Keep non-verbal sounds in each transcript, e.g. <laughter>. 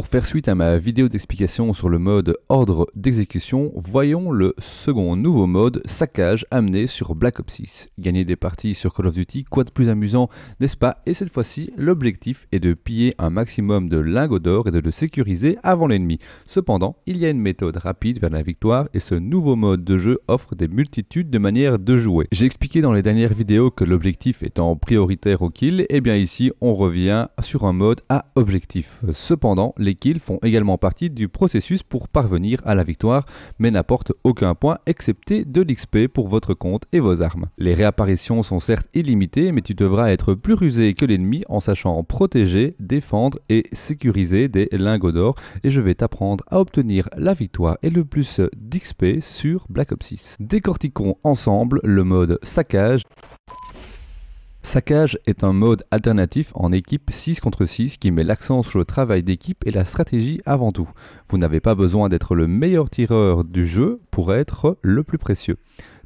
Pour faire suite à ma vidéo d'explication sur le mode ordre d'exécution, voyons le second nouveau mode saccage amené sur Black Ops 6. Gagner des parties sur Call of Duty, quoi de plus amusant, n'est-ce pas Et cette fois-ci, l'objectif est de piller un maximum de lingots d'or et de le sécuriser avant l'ennemi. Cependant, il y a une méthode rapide vers la victoire et ce nouveau mode de jeu offre des multitudes de manières de jouer. J'ai expliqué dans les dernières vidéos que l'objectif étant prioritaire au kill, et eh bien ici on revient sur un mode à objectif. Cependant, les les kills font également partie du processus pour parvenir à la victoire, mais n'apportent aucun point excepté de l'XP pour votre compte et vos armes. Les réapparitions sont certes illimitées, mais tu devras être plus rusé que l'ennemi en sachant protéger, défendre et sécuriser des lingots d'or, et je vais t'apprendre à obtenir la victoire et le plus d'XP sur Black Ops 6. Décortiquons ensemble le mode saccage. Saccage est un mode alternatif en équipe 6 contre 6 qui met l'accent sur le travail d'équipe et la stratégie avant tout. Vous n'avez pas besoin d'être le meilleur tireur du jeu pour être le plus précieux.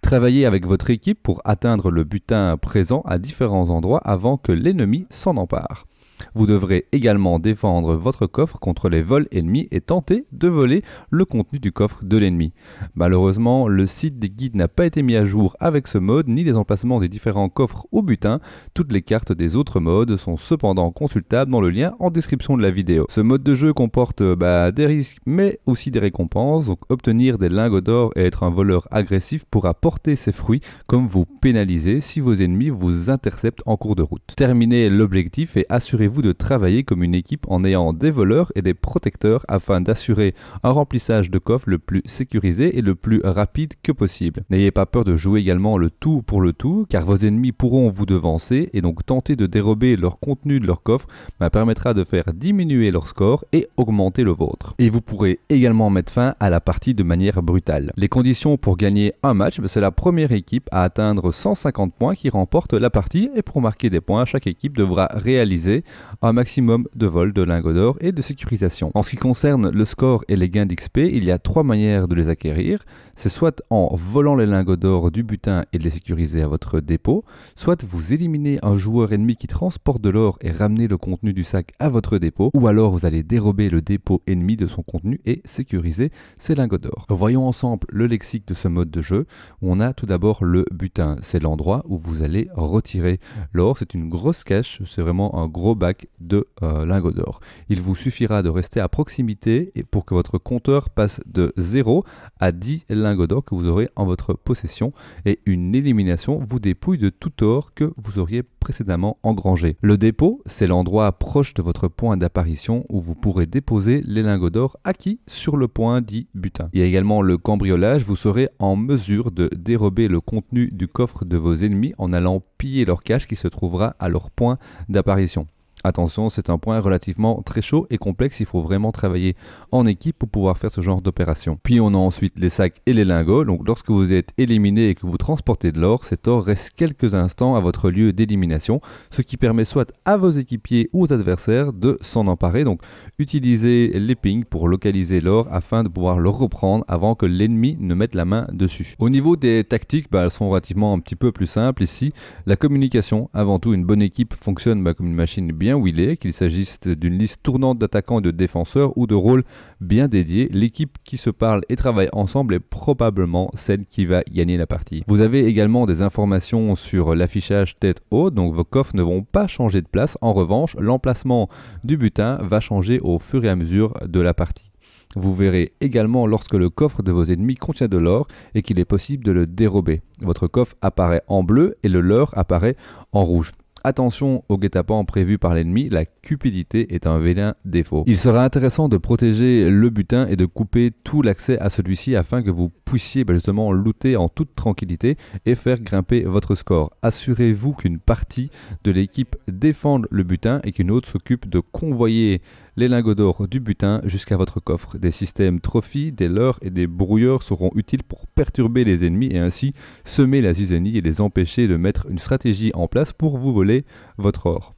Travaillez avec votre équipe pour atteindre le butin présent à différents endroits avant que l'ennemi s'en empare. Vous devrez également défendre votre coffre contre les vols ennemis et tenter de voler le contenu du coffre de l'ennemi. Malheureusement, le site des guides n'a pas été mis à jour avec ce mode, ni les emplacements des différents coffres au butin. Toutes les cartes des autres modes sont cependant consultables dans le lien en description de la vidéo. Ce mode de jeu comporte bah, des risques, mais aussi des récompenses. Donc obtenir des lingots d'or et être un voleur agressif pourra porter ses fruits comme vous pénaliser si vos ennemis vous interceptent en cours de route. terminer l'objectif et assurer vous de travailler comme une équipe en ayant des voleurs et des protecteurs afin d'assurer un remplissage de coffres le plus sécurisé et le plus rapide que possible. N'ayez pas peur de jouer également le tout pour le tout, car vos ennemis pourront vous devancer et donc tenter de dérober leur contenu de leur coffre ma bah, permettra de faire diminuer leur score et augmenter le vôtre. Et vous pourrez également mettre fin à la partie de manière brutale. Les conditions pour gagner un match, bah, c'est la première équipe à atteindre 150 points qui remporte la partie et pour marquer des points, chaque équipe devra réaliser un maximum de vol de lingots d'or et de sécurisation. En ce qui concerne le score et les gains d'XP, il y a trois manières de les acquérir. C'est soit en volant les lingots d'or du butin et de les sécuriser à votre dépôt, soit vous éliminez un joueur ennemi qui transporte de l'or et ramenez le contenu du sac à votre dépôt, ou alors vous allez dérober le dépôt ennemi de son contenu et sécuriser ses lingots d'or. Voyons ensemble le lexique de ce mode de jeu. On a tout d'abord le butin, c'est l'endroit où vous allez retirer l'or. C'est une grosse cache, c'est vraiment un gros de euh, lingots d'or. Il vous suffira de rester à proximité et pour que votre compteur passe de 0 à 10 lingots d'or que vous aurez en votre possession et une élimination vous dépouille de tout or que vous auriez précédemment engrangé. Le dépôt, c'est l'endroit proche de votre point d'apparition où vous pourrez déposer les lingots d'or acquis sur le point dit butin. Il y a également le cambriolage, vous serez en mesure de dérober le contenu du coffre de vos ennemis en allant piller leur cache qui se trouvera à leur point d'apparition. Attention, c'est un point relativement très chaud et complexe, il faut vraiment travailler en équipe pour pouvoir faire ce genre d'opération. Puis on a ensuite les sacs et les lingots, donc lorsque vous êtes éliminé et que vous transportez de l'or, cet or reste quelques instants à votre lieu d'élimination, ce qui permet soit à vos équipiers ou aux adversaires de s'en emparer, donc utilisez les pings pour localiser l'or afin de pouvoir le reprendre avant que l'ennemi ne mette la main dessus. Au niveau des tactiques, bah, elles sont relativement un petit peu plus simples ici, la communication, avant tout une bonne équipe fonctionne bah, comme une machine bien où il est, qu'il s'agisse d'une liste tournante d'attaquants et de défenseurs ou de rôles bien dédiés. L'équipe qui se parle et travaille ensemble est probablement celle qui va gagner la partie. Vous avez également des informations sur l'affichage tête haute, donc vos coffres ne vont pas changer de place. En revanche, l'emplacement du butin va changer au fur et à mesure de la partie. Vous verrez également lorsque le coffre de vos ennemis contient de l'or et qu'il est possible de le dérober. Votre coffre apparaît en bleu et le leur apparaît en rouge attention au guet-apens prévus par l'ennemi, la cupidité est un vilain défaut. Il sera intéressant de protéger le butin et de couper tout l'accès à celui-ci afin que vous puissiez ben, justement looter en toute tranquillité et faire grimper votre score. Assurez-vous qu'une partie de l'équipe défende le butin et qu'une autre s'occupe de convoyer les lingots d'or du butin jusqu'à votre coffre. Des systèmes trophies, des leurres et des brouilleurs seront utiles pour perturber les ennemis et ainsi semer la zizanie et les empêcher de mettre une stratégie en place pour vous voler votre or.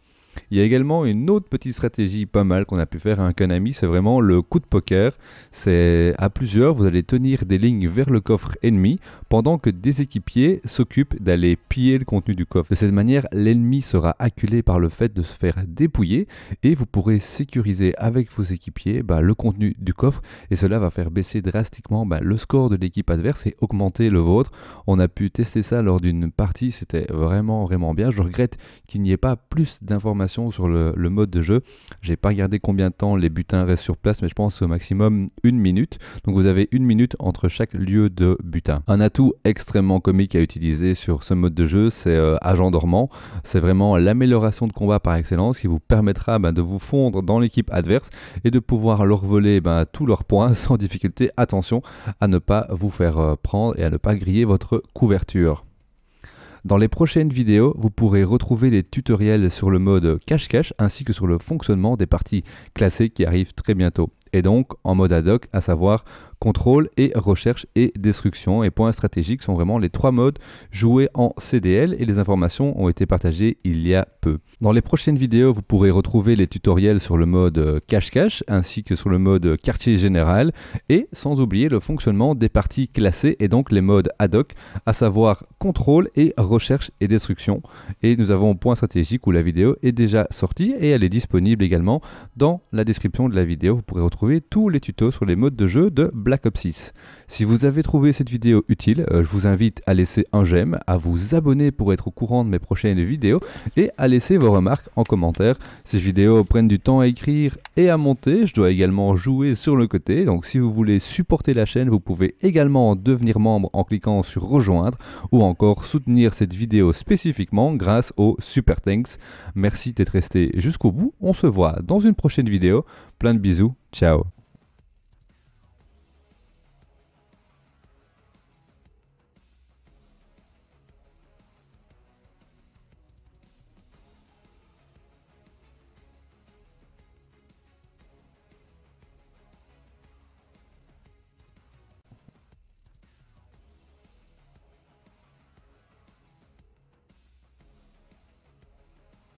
Il y a également une autre petite stratégie pas mal qu'on a pu faire à un kanami c'est vraiment le coup de poker. C'est à plusieurs, vous allez tenir des lignes vers le coffre ennemi pendant que des équipiers s'occupent d'aller piller le contenu du coffre. De cette manière, l'ennemi sera acculé par le fait de se faire dépouiller et vous pourrez sécuriser avec vos équipiers bah, le contenu du coffre et cela va faire baisser drastiquement bah, le score de l'équipe adverse et augmenter le vôtre. On a pu tester ça lors d'une partie, c'était vraiment vraiment bien. Je regrette qu'il n'y ait pas plus d'informations sur le, mode de jeu. J'ai pas regardé combien de temps les butins restent sur place, mais je pense au maximum une minute. Donc vous avez une minute entre chaque lieu de butin. Un atout extrêmement comique à utiliser sur ce mode de jeu, c'est euh, Agent Dormant. C'est vraiment l'amélioration de combat par excellence qui vous permettra ben, de vous fondre dans l'équipe adverse et de pouvoir leur voler ben, tous leurs points <laughs> sans difficulté. Attention à ne pas vous faire euh, prendre et à ne pas griller votre couverture. Dans les prochaines vidéos, vous pourrez retrouver les tutoriels sur le mode cache-cache ainsi que sur le fonctionnement des parties classées qui arrivent très bientôt et donc en mode ad hoc, à savoir contrôle et recherche et destruction. Et points stratégiques sont vraiment les trois modes joués en CDL et les informations ont été partagées il y a peu. Dans les prochaines vidéos, vous pourrez retrouver les tutoriels sur le mode euh, cache-cache ainsi que sur le mode euh, quartier général et sans oublier le fonctionnement des parties classées et donc les modes ad hoc, à savoir contrôle et recherche et destruction. Et nous avons point stratégique où la vidéo est déjà sortie et elle est disponible également dans la description de la vidéo. Vous pourrez retrouver tous les tutos sur les modes de jeu de Black Ops 6. Si vous avez trouvé cette vidéo utile, euh, je vous invite à laisser un j'aime, à vous abonner pour être au courant de mes prochaines vidéos et à laisser vos remarques en commentaire. Ces vidéos prennent du temps à écrire et à monter, je dois également jouer sur le côté, donc si vous voulez supporter la chaîne, vous pouvez également devenir membre en cliquant sur rejoindre ou encore soutenir cette vidéo spécifiquement grâce au Super Thanks. Merci d'être resté jusqu'au bout, on se voit dans une prochaine vidéo, plein de bisous, ciao